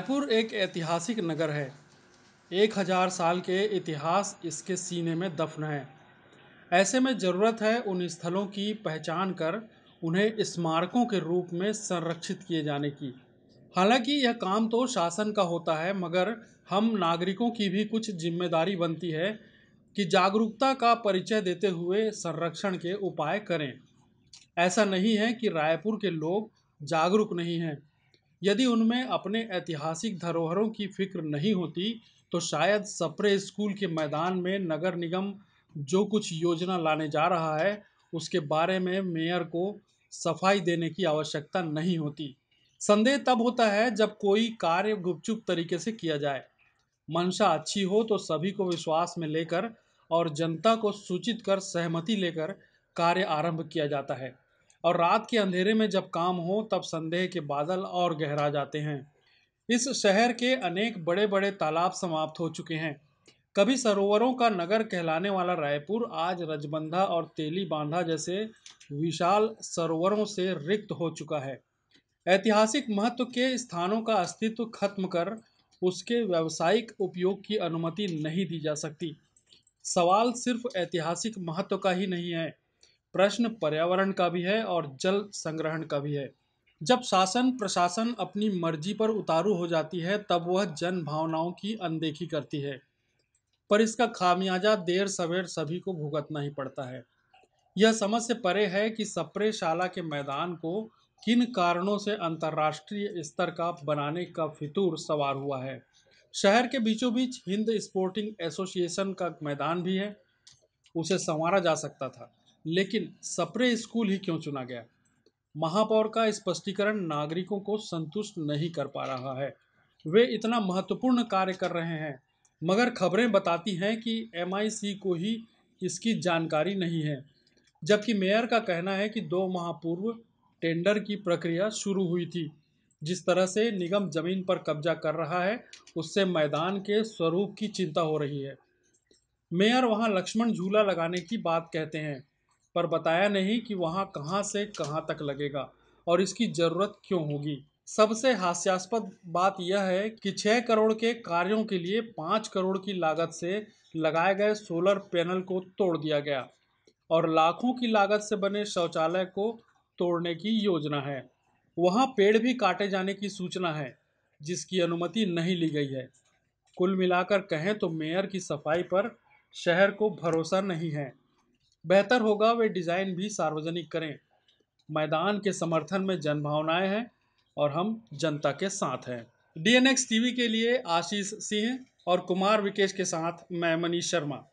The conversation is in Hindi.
रायपुर एक ऐतिहासिक नगर है एक हज़ार साल के इतिहास इसके सीने में दफन है ऐसे में ज़रूरत है उन स्थलों की पहचान कर उन्हें स्मारकों के रूप में संरक्षित किए जाने की हालांकि यह काम तो शासन का होता है मगर हम नागरिकों की भी कुछ जिम्मेदारी बनती है कि जागरूकता का परिचय देते हुए संरक्षण के उपाय करें ऐसा नहीं है कि रायपुर के लोग जागरूक नहीं हैं यदि उनमें अपने ऐतिहासिक धरोहरों की फ़िक्र नहीं होती तो शायद सप्रे स्कूल के मैदान में नगर निगम जो कुछ योजना लाने जा रहा है उसके बारे में मेयर को सफाई देने की आवश्यकता नहीं होती संदेह तब होता है जब कोई कार्य गुपचुप तरीके से किया जाए मंशा अच्छी हो तो सभी को विश्वास में लेकर और जनता को सूचित कर सहमति लेकर कार्य आरंभ किया जाता है और रात के अंधेरे में जब काम हो तब संदेह के बादल और गहरा जाते हैं इस शहर के अनेक बड़े बड़े तालाब समाप्त हो चुके हैं कभी सरोवरों का नगर कहलाने वाला रायपुर आज रजबंधा और तेली बांधा जैसे विशाल सरोवरों से रिक्त हो चुका है ऐतिहासिक महत्व के स्थानों का अस्तित्व खत्म कर उसके व्यावसायिक उपयोग की अनुमति नहीं दी जा सकती सवाल सिर्फ ऐतिहासिक महत्व का ही नहीं है प्रश्न पर्यावरण का भी है और जल संग्रहण का भी है जब शासन प्रशासन अपनी मर्जी पर उतारू हो जाती है तब वह जन भावनाओं की अनदेखी करती है पर इसका खामियाजा देर सवेर सभी को भुगतना ही पड़ता है यह समझ से परे है कि सप्रे शाला के मैदान को किन कारणों से अंतर्राष्ट्रीय स्तर का बनाने का फितूर सवार हुआ है शहर के बीचों बीच हिंद स्पोर्टिंग एसोसिएशन का मैदान भी है उसे संवारा जा सकता था लेकिन सप्रे स्कूल ही क्यों चुना गया महापौर का स्पष्टीकरण नागरिकों को संतुष्ट नहीं कर पा रहा है वे इतना महत्वपूर्ण कार्य कर रहे हैं मगर खबरें बताती हैं कि एम को ही इसकी जानकारी नहीं है जबकि मेयर का कहना है कि दो माह पूर्व टेंडर की प्रक्रिया शुरू हुई थी जिस तरह से निगम जमीन पर कब्जा कर रहा है उससे मैदान के स्वरूप की चिंता हो रही है मेयर वहां लक्ष्मण झूला लगाने की बात कहते हैं पर बताया नहीं कि वहाँ कहाँ से कहाँ तक लगेगा और इसकी ज़रूरत क्यों होगी सबसे हास्यास्पद बात यह है कि छः करोड़ के कार्यों के लिए पाँच करोड़ की लागत से लगाए गए सोलर पैनल को तोड़ दिया गया और लाखों की लागत से बने शौचालय को तोड़ने की योजना है वहाँ पेड़ भी काटे जाने की सूचना है जिसकी अनुमति नहीं ली गई है कुल मिलाकर कहें तो मेयर की सफाई पर शहर को भरोसा नहीं है बेहतर होगा वे डिज़ाइन भी सार्वजनिक करें मैदान के समर्थन में जनभावनाएं हैं और हम जनता के साथ हैं डीएनएक्स टीवी के लिए आशीष सिंह और कुमार विकेश के साथ मैं मनीष शर्मा